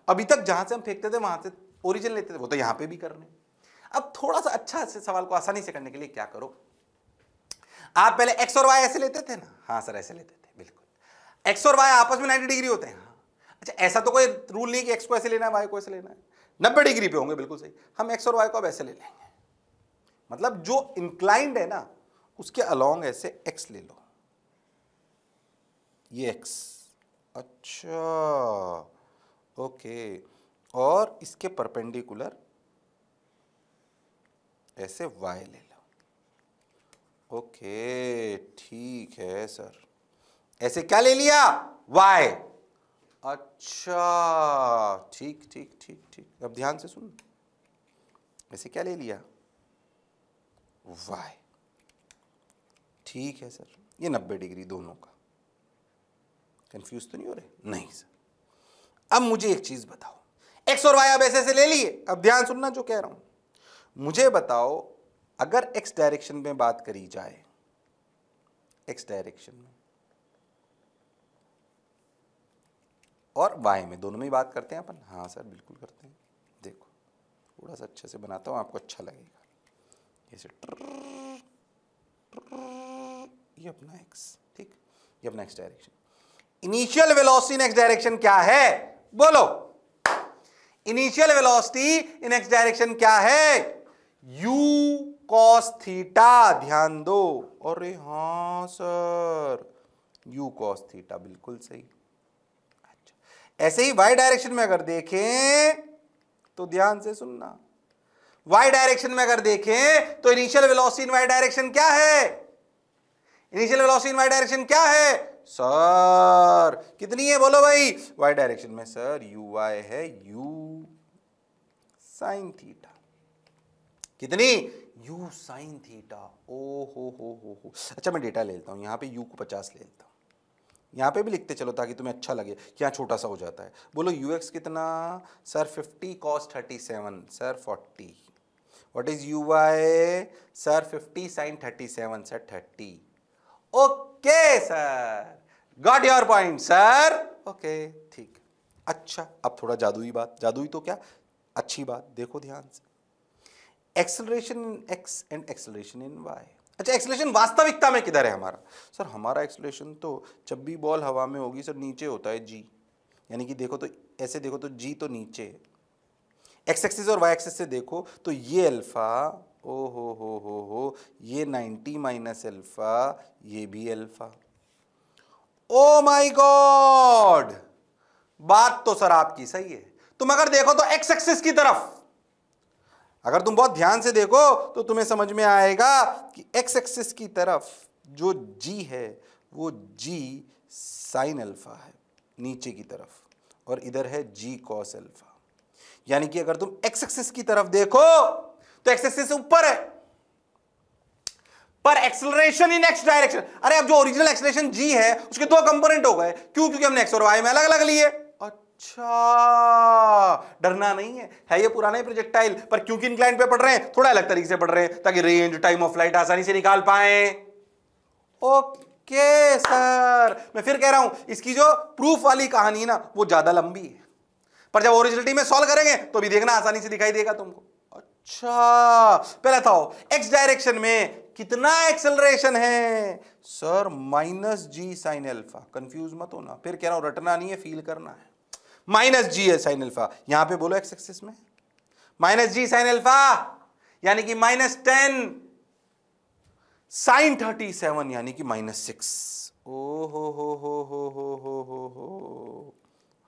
अभी तक जहां से हम फेंकते थे वहां से ओरिजिन लेते थे वो तो यहां पे भी कर करने अब थोड़ा सा अच्छा से सवाल को आसानी से करने के लिए क्या करो आप पहले एक्स और वाई ऐसे लेते थे ना हाँ सर ऐसे लेते थे बिल्कुल एक्स और वाई आपस में नाइन्टी डिग्री होते हैं हाँ अच्छा ऐसा तो कोई रूल नहीं कि एक्स को ऐसे लेना है वाई को ऐसे लेना है नब्बे डिग्री पे होंगे बिल्कुल सही हम एक्स और वाई को अब ऐसे ले लेंगे मतलब जो इंक्लाइंड है ना उसके अलोंग ऐसे एक्स ले लो ये एक्स अच्छा ओके और इसके परपेंडिकुलर ऐसे वाई ले लो ओके ठीक है सर ऐसे क्या ले लिया वाई अच्छा ठीक ठीक ठीक ठीक अब ध्यान से सुन ऐसे क्या ले लिया वाई ठीक है सर ये नब्बे डिग्री दोनों का कंफ्यूज तो नहीं हो रहे नहीं सर अब मुझे एक चीज़ बताओ एक्स और वाई अब ऐसे से ले लिए अब ध्यान सुनना जो कह रहा हूं मुझे बताओ अगर एक्स डायरेक्शन में बात करी जाए एक्स डायरेक्शन में और वाई में दोनों में ही बात करते हैं अपन हाँ सर बिल्कुल करते हैं देखो थोड़ा सा अच्छे से बनाता हूँ आपको अच्छा लगेगा जैसे ये अपना एक्स ठीक ये अपना x direction initial velocity in x direction क्या है बोलो initial velocity in x direction क्या है यू कॉस थीटा ध्यान दो अरे हाँ सर यू कॉस थीटा बिल्कुल सही अच्छा ऐसे ही वाई डायरेक्शन में अगर देखें तो ध्यान से सुनना वाई डायरेक्शन में अगर देखें तो initial velocity in y direction क्या है initial velocity in y direction क्या है सर कितनी है बोलो भाई वाई डायरेक्शन में सर यू वाई है यू साइन थीटा कितनी यू साइन थीटा ओ हो हो हो हो अच्छा मैं डेटा ले लेता हूँ यहाँ पे यू को पचास ले लेता हूँ यहाँ पे भी लिखते चलो ताकि तुम्हें अच्छा लगे कि यहाँ छोटा सा हो जाता है बोलो यू एक्स कितना sir fifty cos thirty seven sir forty u y sir fifty 50 thirty 37 sir thirty okay sir got your point sir okay ठीक अच्छा अब थोड़ा जादुई बात जादुई तो क्या अच्छी बात देखो ध्यान से acceleration in x and acceleration in y अच्छा एक्सलेशन वास्तविकता में किधर है हमारा सर हमारा एक्सलेशन तो जब भी बॉल हवा में होगी सर नीचे होता है जी यानी कि देखो तो ऐसे देखो तो जी तो नीचे है एक्स एक्सिस और वाई एक्सिस से देखो तो ये अल्फ़ा ओ हो हो हो हो ये 90 माइनस अल्फ़ा ये भी अल्फ़ा ओ माय गॉड बात तो सर आपकी सही है तुम अगर देखो तो एक्स एक्सिस की तरफ अगर तुम बहुत ध्यान से देखो तो तुम्हें समझ में आएगा कि एक्स एक्सिस की तरफ जो जी है वो जी साइन अल्फ़ा है नीचे की तरफ और इधर है जी कॉस अल्फ़ा यानी कि अगर तुम एक्स एक्सिस की तरफ देखो तो एक्स एक्सिस ऊपर है पर एक्सेलरेशन इन एक्स डायरेक्शन अरे अब जो ओरिजिनल एक्सेलरेशन जी है उसके दो कंपोनेंट हो गए क्यों क्योंकि हमने एक्स और वाई में अलग अलग लिए अच्छा डरना नहीं है है ये पुराना प्रोजेक्टाइल पर क्योंकि इंक्लाइन पे पढ़ रहे हैं थोड़ा अलग तरीके से पढ़ रहे हैं ताकि रेंज टाइम ऑफ लाइट आसानी से निकाल पाए ओके सर मैं फिर कह रहा हूं इसकी जो प्रूफ वाली कहानी है ना वो ज्यादा लंबी है पर जब ओरिजिनलिटी में सॉल्व करेंगे तो भी देखना आसानी से दिखाई देगा तुमको अच्छा पहला था एक्स डायरेक्शन में कितना एक्सेलरेशन है sir minus g sine alpha confuse मत होना फिर कह रहा हूं रटना नहीं है फील करना है माइनस जी है साइन एल्फा यहां पे बोलो एक्स एक्सिस में माइनस जी साइन एल्फा यानी कि minus ten sine thirty seven यानी कि माइनस सिक्स ओ हो हो हो हो हो हो हो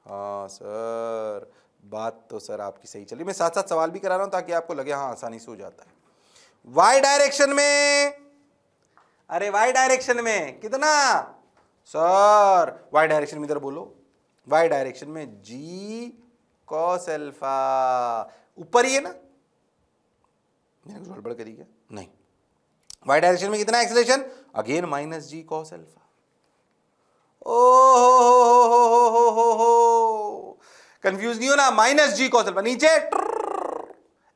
हाँ सर बात तो सर आपकी सही चली मैं साथ साथ सवाल भी करा रहा हूं ताकि आपको लगे हाँ आसानी से हो जाता है वाई डायरेक्शन में अरे वाई डायरेक्शन में कितना सर वाई डायरेक्शन में इधर बोलो वाई डायरेक्शन में जी कॉस एल्फा ऊपर ही है ना मैंने कुछ गड़बड़ करी क्या नहीं वाई डायरेक्शन में कितना acceleration again minus g cos alpha ओ हो हो हो कंफ्यूज नहीं माइनस जी कौशल पर नीचे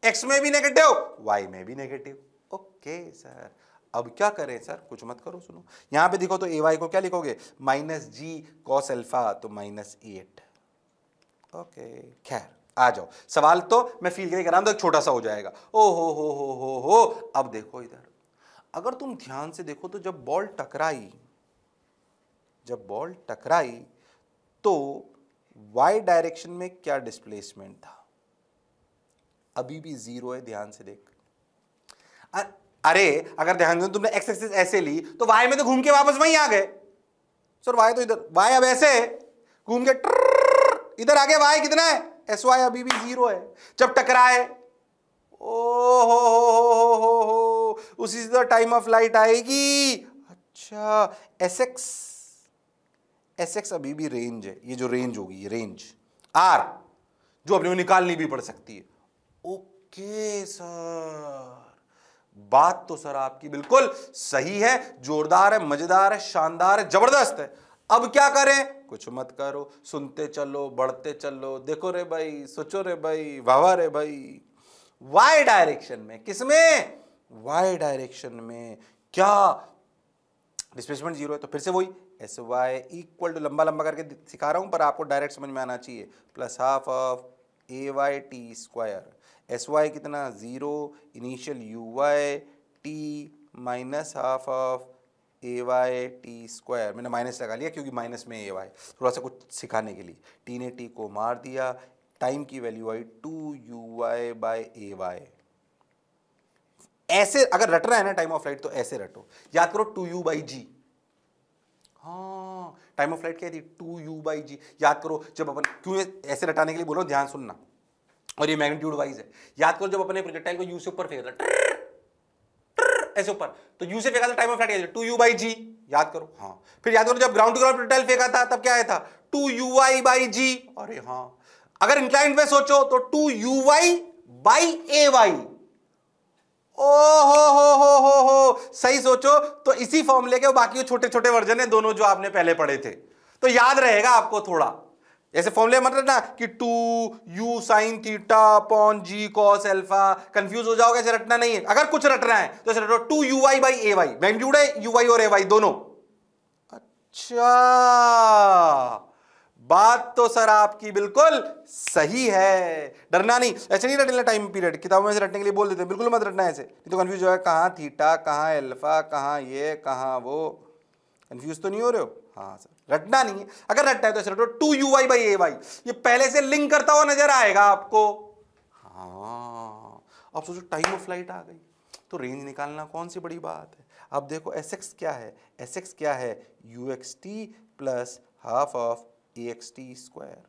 एक्स में भी नेगेटिव वाई में भी नेगेटिव ओके सर अब क्या करें सर कुछ मत करो सुनो यहां पे देखो तो ए वाई को क्या लिखोगे माइनस जी कॉस अल्फा तो माइनस एट ओके खैर आ जाओ सवाल तो मैं फील करके करा तो छोटा सा हो जाएगा ओ हो हो हो हो हो अब देखो इधर अगर तुम ध्यान से देखो तो जब बॉल टकराई जब बॉल टकराई तो वाई डायरेक्शन में क्या डिस्प्लेसमेंट था अभी भी जीरो है ध्यान से देख अरे अगर ध्यान दो तुमने एक्स एक्सिस ऐसे ली तो वाई में तो घूम के वापस वहीं आ गए सर वाई तो इधर वाई अब ऐसे घूम के इधर आगे वाई कितना है एस वाई अभी भी जीरो है जब टकराए ओ हो हो हो हो हो उसी से तो टाइम ऑफ लाइट आएगी अच्छा एस एक्स एस एक्स अभी भी रेंज है ये जो रेंज होगी ये रेंज आर जो अपने निकालनी भी पड़ सकती है ओके सर बात तो सर आपकी बिल्कुल सही है जोरदार है मजेदार है शानदार है जबरदस्त है अब क्या करें कुछ मत करो सुनते चलो बढ़ते चलो देखो रे भाई सोचो रे भाई वाह रे भाई वाई डायरेक्शन में किसमें वाई डायरेक्शन में क्या डिस्प्लेसमेंट जीरो है तो फिर से वही एस वाई इक्वल टू लंबा लंबा करके सिखा रहा हूँ पर आपको डायरेक्ट समझ में आना चाहिए plus half of a y t square s y कितना zero initial u y t minus half of a y t square मैंने माइनस लगा लिया क्योंकि माइनस में ए वाई थोड़ा सा कुछ सिखाने के लिए टी ने टी को मार दिया टाइम की वैल्यू आई two u y by a y ऐसे अगर रट रहा है ना टाइम ऑफ फ्लाइट तो ऐसे रटो याद करो टू यू बाई जी हाँ टाइम ऑफ फ्लाइट क्या थी टू यू बाई जी याद करो जब अपन क्यों ऐसे रटाने के लिए बोलो ध्यान सुनना और ये मैग्नीट्यूड वाइज है याद करो जब अपने प्रोजेक्टाइल को यू से ऊपर फेंका ऐसे ऊपर तो यू से फेंका था टाइम ऑफ फ्लाइट क्या टू यू बाई जी याद करो हाँ फिर याद करो जब ग्राउंड टू ग्राउंड प्रोजेक्टाइल फेंका था तब क्या आया था two u i by g अरे हाँ अगर इंक्लाइंट में सोचो तो two u y by a y ओ हो हो हो हो हो सही सोचो तो इसी फॉर्मूले के बाकी छोटे छोटे वर्जन है दोनों जो आपने पहले पढ़े थे तो याद रहेगा आपको थोड़ा ऐसे फॉर्मूले मतलब ना कि two u sine theta upon g cos alpha confuse हो जाओगे ऐसे रटना नहीं है अगर कुछ रट रहा है तो ऐसे रटो two u y by a y magnitude है यू वाई और ए वाई दोनों अच्छा बात तो सर आपकी बिल्कुल सही है डरना नहीं ऐसे नहीं रटना टाइम पीरियड किताबों में से रटने के लिए बोल देते हैं बिल्कुल मत रटना ऐसे नहीं तो कन्फ्यूज गया कहाँ थीटा कहाँ एल्फा कहाँ ये कहाँ वो कन्फ्यूज तो नहीं हो रहे हो हाँ सर रटना नहीं है अगर रटना है तो ऐसे रटो two u y by a y ये पहले से लिंक करता हुआ नजर आएगा आपको हाँ अब सोचो टाइम ऑफ फ्लाइट आ गई तो रेंज निकालना कौन सी बड़ी बात है अब देखो एस एक्स क्या है एस एक्स क्या है u x t plus half of a x t square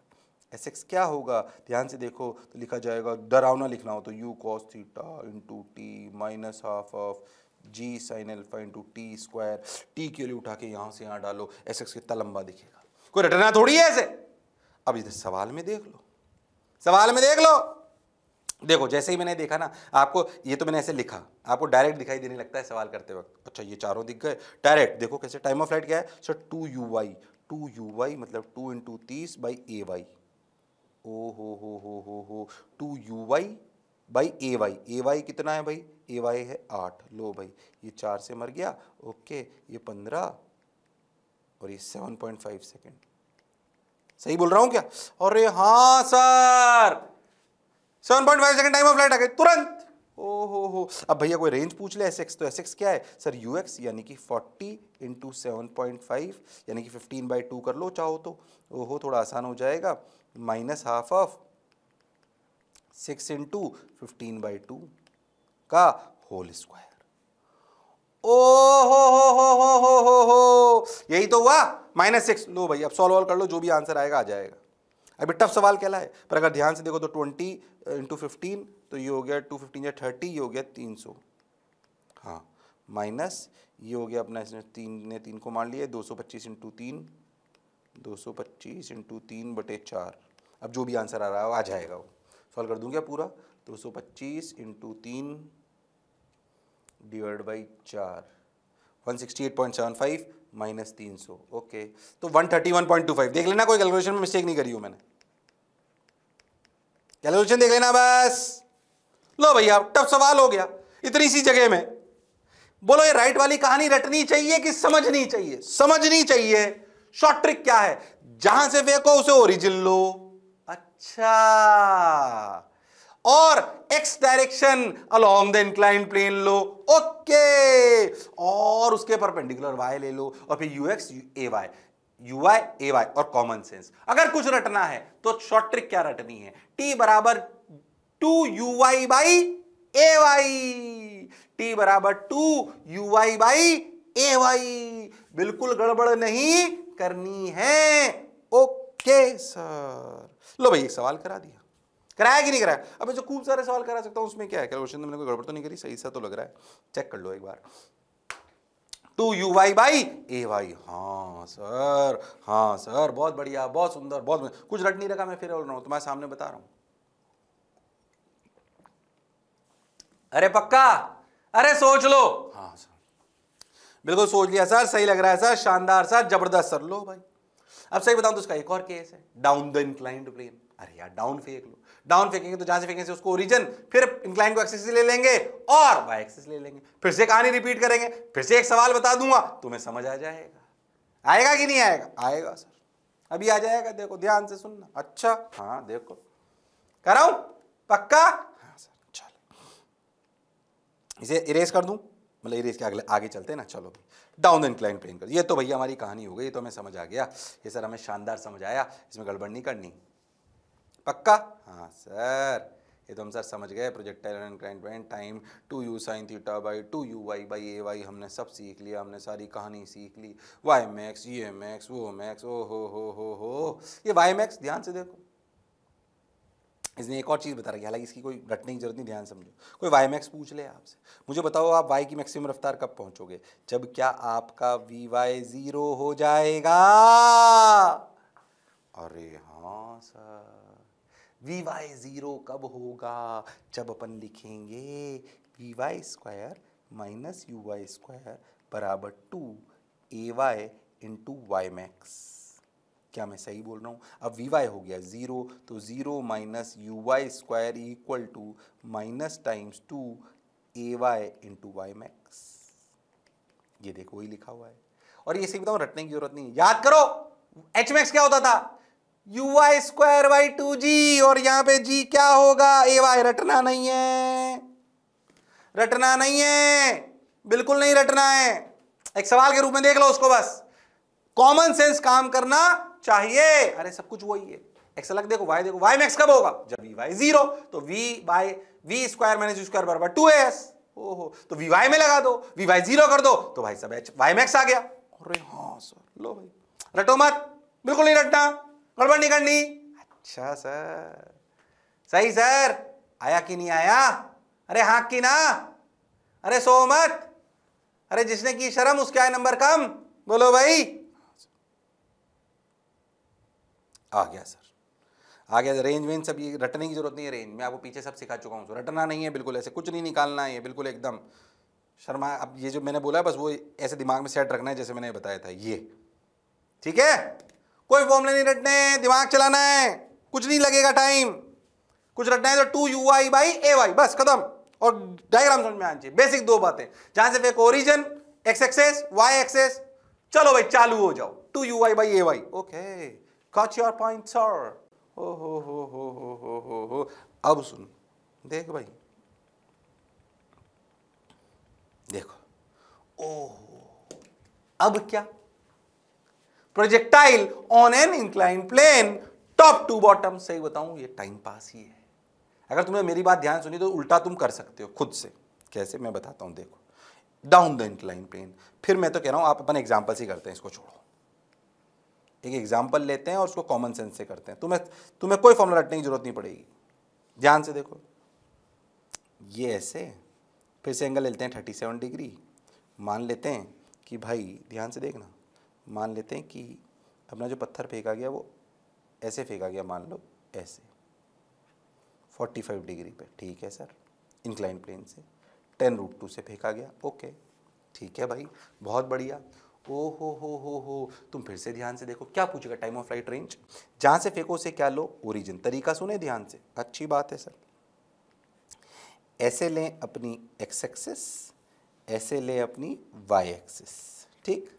s x क्या होगा ध्यान से देखो तो लिखा जाएगा डरावना लिखना हो तो u cos theta into t minus half of g sine alpha into t square t के लिए उठा के यहाँ से यहाँ डालो एस एक्स कितना लंबा दिखेगा कोई रटना थोड़ी है ऐसे अब इधर सवाल में देख लो सवाल में देख लो देखो जैसे ही मैंने देखा ना आपको ये तो मैंने ऐसे लिखा आपको डायरेक्ट दिखाई देने लगता है सवाल करते वक्त अच्छा ये चारों दिख गए डायरेक्ट देखो कैसे टाइम ऑफ फ्लाइट क्या है sir two u y two u y मतलब टू इंटू तीस बाई ए वाई ओ हो हो हो हो हो two u y by a y a y कितना है भाई ए वाई है आठ लो भाई ये चार से मर गया ओके ये पंद्रह और ये सेवन पॉइंट फाइव सेकेंड सही बोल रहा हूँ क्या अरे हाँ sir seven point five second time of flight आ गई तुरंत ओ हो हो अब भैया कोई रेंज पूछ ले एस तो एस क्या है सर यू एक्स यानी कि forty into seven point five यानी कि फिफ्टीन बाई टू कर लो चाहो तो ओहो थोड़ा आसान हो जाएगा minus half of six into fifteen by two का होल स्क्वायर ओ हो हो हो हो हो हो हो यही तो हुआ माइनस सिक्स लो भाई अब सॉल्व ऑल कर लो जो भी आंसर आएगा आ जाएगा अभी टफ सवाल कहला है पर अगर ध्यान से देखो तो ट्वेंटी इंटू फिफ्टीन तो ये हो गया टू फिफ्टीन या थर्टी ये हो गया तीन सौ हाँ माइनस ये हो गया अपना इसने तीन ने तीन को मान लिया दो सौ पच्चीस इंटू तीन दो सौ पच्चीस इंटू तीन बटे चार अब जो भी आंसर आ रहा है आ जाएगा वो सॉल्व कर दूँ क्या पूरा दो सौ पच्चीस इंटू तीन डिवाइड बाई चार one sixty eight point seven five minus तीन सौ ओके तो one thirty one point two five देख लेना कोई कैलकुलेशन में मिस्टेक नहीं करी हूँ मैंने कैलकुलेशन देख लेना बस लो भैया टफ सवाल हो गया इतनी सी जगह में बोलो ये राइट वाली कहानी रटनी चाहिए कि समझनी चाहिए समझनी चाहिए शॉर्ट ट्रिक क्या है जहां से फेंको उसे ओरिजिन लो अच्छा और x direction along the incline plane लो ओके और उसके परपेंडिकुलर वाई ले लो और फिर u x a y u i a y और कॉमन सेंस अगर कुछ रटना है तो शॉर्ट ट्रिक क्या रटनी है टी बराबर two u y by a y t बराबर two u y by a y बिल्कुल गड़बड़ नहीं करनी है ओके सर लो भाई एक सवाल करा दिया कराया कि नहीं कराया अब जो खूब सारे सवाल करा सकता हूं उसमें क्या है क्या क्वेश्चन मैंने कोई गड़बड़ तो नहीं करी सही सा तो लग रहा है चेक कर लो एक बार two u y by a y हाँ सर हाँ सर बहुत बढ़िया बहुत सुंदर बहुत कुछ रट नहीं रखा मैं फिर बोल रहा हूँ तुम्हारे सामने बता रहा हूँ अरे पक्का अरे सोच लो हाँ सर बिल्कुल सोच लिया सर सही लग रहा है सर शानदार सर जबरदस्त सर लो भाई अब सही बताऊं तो उसका एक और केस है डाउन द इंक्लाइंड प्लेन अरे यार डाउन फेंक लो डाउन फेंकेंगे तो जहां से फेंकेंगे उसको ओरिजन फिर इंक्लाइन को एक्सेस ले लेंगे और वाई एक्सेस ले लेंगे फिर से कहानी रिपीट करेंगे फिर से एक सवाल बता दूंगा तुम्हें समझ आ जाएगा आएगा कि नहीं आएगा आएगा सर अभी आ जाएगा देखो ध्यान से सुनना अच्छा हाँ देखो कराऊ पक्का इसे इरेज कर दूँ मतलब इरेज के अगले आगे चलते हैं ना चलो डाउन द इंक्लाइन प्लेन कर ये तो भैया हमारी कहानी हो गई ये तो हमें समझ आ गया ये सर हमें शानदार समझ आया इसमें गड़बड़ नहीं करनी पक्का हाँ सर ये तो हम सर समझ गए projectile and incline plane time two u sine theta by two u y by a y हमने सब सीख लिया हमने सारी कहानी सीख ली वाई मैक्स ये मैक्स वो मैक्स ओ हो हो हो हो ये वाई मैक्स ध्यान से देखो इसने एक और चीज़ बता रखी हालांकि इसकी कोई रटने की जरूरत नहीं ध्यान समझो कोई वाई मैक्स पूछ ले आपसे मुझे बताओ आप वाई की मैक्सिमम रफ्तार कब पहुंचोगे जब क्या आपका वी वाई ज़ीरो हो जाएगा अरे हाँ सर वी वाई ज़ीरो कब होगा जब अपन लिखेंगे v y square minus u y square बराबर two a y into y max क्या मैं सही बोल रहा हूँ अब वी वाई हो गया ज़ीरो तो zero minus u y square equal to minus times two a y into y max ये देखो वही लिखा हुआ है और ये सही बताऊँ रटने की जरूरत नहीं याद करो एच मैक्स क्या होता था u y square y two g और यहाँ पे जी क्या होगा ए वाई रटना नहीं है रटना नहीं है बिल्कुल नहीं रटना है एक सवाल के रूप में देख लो उसको बस कॉमन सेंस काम करना चाहिए अरे सब कुछ वही है एक्स अलग देखो वाई देखो वाई मैक्स कब होगा जब वी वाई जीरो तो v by v square minus square बराबर टू एस ओहो तो वी वाई में लगा दो वी वाई जीरो कर दो तो भाई सब एच वाई मैक्स आ गया अरे हाँ सर लो भाई रटो मत बिल्कुल नहीं रटना गड़बड़ नहीं करनी अच्छा सर सही सर आया कि नहीं आया अरे हाँ की ना अरे सो मत अरे जिसने की शर्म उसके आए नंबर कम बोलो भाई आ गया सर आ गया रेंज वेंज सब ये रटने की जरूरत नहीं है रेंज मैं आपको पीछे सब सिखा चुका हूँ रटना नहीं है बिल्कुल ऐसे कुछ नहीं निकालना है बिल्कुल एकदम शर्मा अब ये जो मैंने बोला है बस वो ऐसे दिमाग में सेट रखना है जैसे मैंने बताया था ये ठीक है कोई फॉर्मले नहीं रटने दिमाग चलाना है कुछ नहीं लगेगा टाइम कुछ रटना है तो two u i by a y बस खत्म और डायग्राम समझ में आना चाहिए बेसिक दो बातें जहां से फेक origin x axis y axis चलो भाई चालू हो जाओ two u i by a y okay काट योर पॉइंटर ओ हो हो हो हो हो हो हो अब सुन देख भाई देखो ओहो अब क्या projectile on an incline plane top to bottom सही बताऊं ये टाइम पास ही है अगर तुमने मेरी बात ध्यान सुनी तो उल्टा तुम कर सकते हो खुद से कैसे मैं बताता हूं देखो डाउन द इंक्लाइन प्लेन फिर मैं तो कह रहा हूं आप अपन एग्जाम्पल से करते हैं इसको छोड़ो एक एग्जाम्पल लेते हैं और उसको कॉमन सेंस से करते हैं तुम्हें तुम्हें कोई फॉर्मूला रटने की ज़रूरत नहीं पड़ेगी ध्यान से देखो ये ऐसे फिर से एंगल लेते हैं थर्टी सेवन डिग्री मान लेते हैं कि भाई ध्यान से देखना मान लेते हैं कि अपना जो पत्थर फेंका गया वो ऐसे फेंका गया मान लो ऐसे फोर्टी फाइव डिग्री पे ठीक है सर इंक्लाइन प्लेन से टेन रूट टू से फेंका गया ओके ठीक है भाई बहुत बढ़िया ओहो हो हो हो तुम फिर से ध्यान से देखो क्या पूछेगा टाइम ऑफ फ्लाइट रेंज जहां से फेंको उसे क्या लो ओरिजिन तरीका सुने ध्यान से अच्छी बात है सर ऐसे लें अपनी एक्स एक्सिस ऐसे लें अपनी वाई एक्सिस ठीक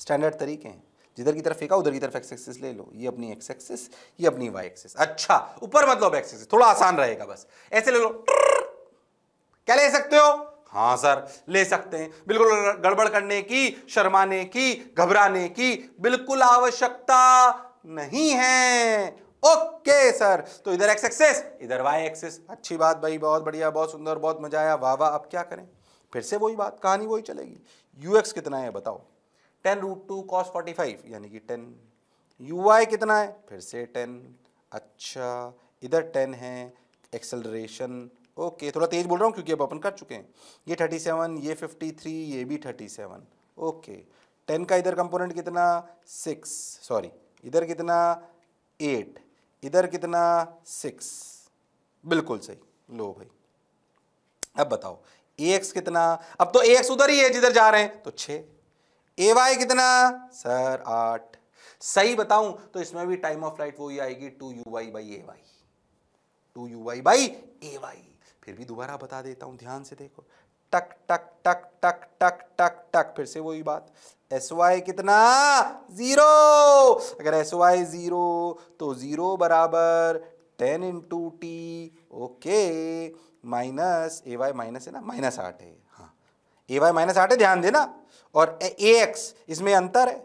स्टैंडर्ड तरीके हैं जिधर की तरफ फेंका उधर की तरफ एक्स एक्सिस ले लो ये अपनी एक्स एक्सिस ये अपनी वाई एक्सिस अच्छा ऊपर मतलब एक्सिस थोड़ा आसान रहेगा बस ऐसे ले लो क्या ले सकते हो हाँ सर ले सकते हैं बिल्कुल गड़बड़ करने की शर्माने की घबराने की बिल्कुल आवश्यकता नहीं है ओके सर तो इधर एक्स एक्सेस इधर वाई एक्सेस अच्छी बात भाई बहुत बढ़िया बहुत सुंदर बहुत मजा आया वाह वाह अब क्या करें फिर से वही बात कहानी वही चलेगी यू एक्स कितना है बताओ ten root two cos forty five यानी कि टेन यू वाई कितना है फिर से टेन अच्छा इधर टेन है एक्सेलरेशन ओके थोड़ा तेज बोल रहा हूँ क्योंकि अब अपन कर चुके हैं ये थर्टी सेवन ये फिफ्टी थ्री ये भी थर्टी सेवन ओके टेन का इधर कंपोनेंट कितना सिक्स सॉरी इधर कितना एट इधर कितना सिक्स बिल्कुल सही लो भाई अब बताओ ए एक्स कितना अब तो ए एक्स उधर ही है जिधर जा रहे हैं तो छः ए वाई कितना सर आठ सही बताऊं तो इसमें भी टाइम ऑफ फ्लाइट वो ही आएगी two u y by a y two u y by a y फिर भी दोबारा बता देता हूँ ध्यान से देखो टक टक टक टक टक टक टक फिर से वही बात एस वाई कितना ज़ीरो अगर एस वाई ज़ीरो तो ज़ीरो बराबर ten into t okay minus a y minus है ना माइनस आठ है हाँ ए वाई माइनस आठ है ध्यान देना और ए एक्स इसमें अंतर है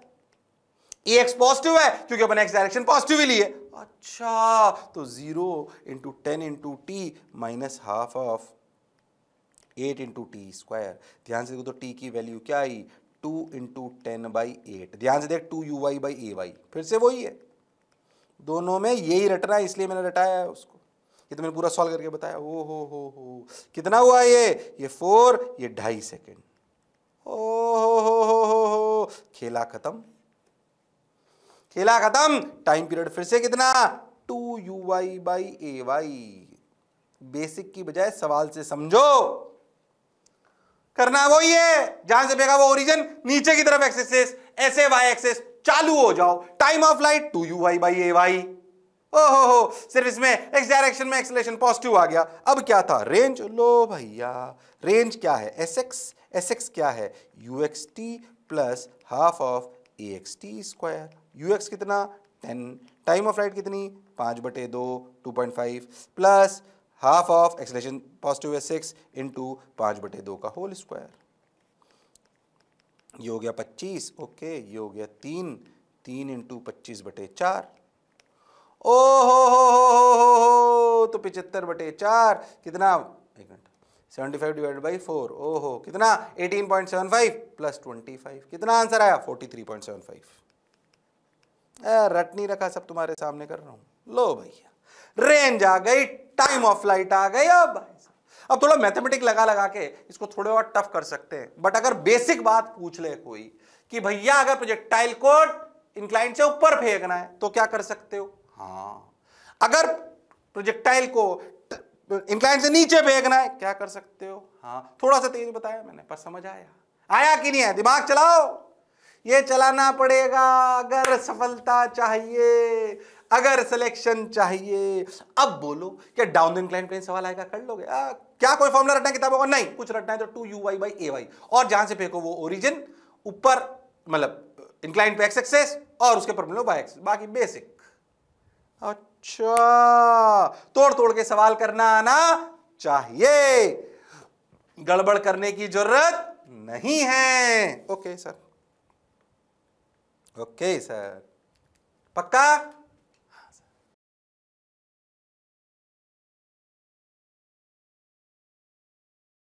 ए एक्स पॉजिटिव है क्योंकि अपन एक्स डायरेक्शन पॉजिटिव ही लिए अच्छा तो zero into ten into t minus half of eight into t square ध्यान से देखो तो टी की वैल्यू क्या आई two into ten by eight ध्यान से देख two u y by a y फिर से वही है दोनों में यही रटना है इसलिए मैंने रटाया है उसको ये तो मैंने पूरा सॉल्व करके बताया ओ हो हो हो कितना हुआ ये ये फोर ये ढाई सेकेंड ओ हो हो हो हो खेला ख़त्म खेला खत्म टाइम पीरियड फिर से कितना two u y by a y basic की बजाय सवाल से समझो करना वो है जहां से फेंका वो ओरिजिन नीचे की तरफ एक्सेस ऐसे वाई एक्सेस चालू हो जाओ time of flight two u y by a y ओहो हो सिर्फ इसमें एक्स डायरेक्शन में एक्सलेशन पॉजिटिव आ गया अब क्या था रेंज लो भैया रेंज क्या है एस एक्स एस एक्स क्या है u x t plus half of a x t square u x कितना टेन टाइम ऑफ फ्लाइट कितनी पाँच बटे दो two point five plus half of acceleration positive है सिक्स इंटू पाँच बटे दो का होल स्क्वायर ये हो गया पच्चीस ओके ये हो गया तीन तीन इंटू पच्चीस बटे चार ओ हो हो हो हो हो तो पिचहत्तर बटे चार कितना एक minute seventy five divide by four ओ हो कितना eighteen point seven five plus twenty five कितना आंसर आया forty three point seven five रट नहीं रखा सब तुम्हारे सामने कर रहा हूं लो भैया रेंज आ गई टाइम ऑफ लाइट आ गई अब अब थोड़ा मैथमेटिक लगा लगा के इसको थोड़े और टफ कर सकते हैं बट अगर बेसिक बात पूछ ले कोई कि भैया अगर प्रोजेक्टाइल को इंक्लाइन से ऊपर फेंकना है तो क्या कर सकते हो हाँ अगर प्रोजेक्टाइल को इंक्लाइन से नीचे फेंकना है क्या कर सकते हो हाँ थोड़ा सा तेज बताया मैंने पर समझ आया आया कि नहीं है दिमाग चलाओ ये चलाना पड़ेगा अगर सफलता चाहिए अगर सिलेक्शन चाहिए अब बोलो क्या डाउन क्लाइंट प्लेन सवाल आएगा कर लोगे आ, क्या कोई फॉर्मूला रटना किताबों का नहीं कुछ रटना है तो two u y by a y और जहां से फेंको वो ओरिजिन ऊपर मतलब इंक्लाइन पे एक्स एक्सेस और उसके ऊपर मिलो बाई एक्स बाकी बेसिक अच्छा तोड़ तोड़ के सवाल करना आना चाहिए गड़बड़ करने की जरूरत नहीं है ओके सर ओके सर पक्का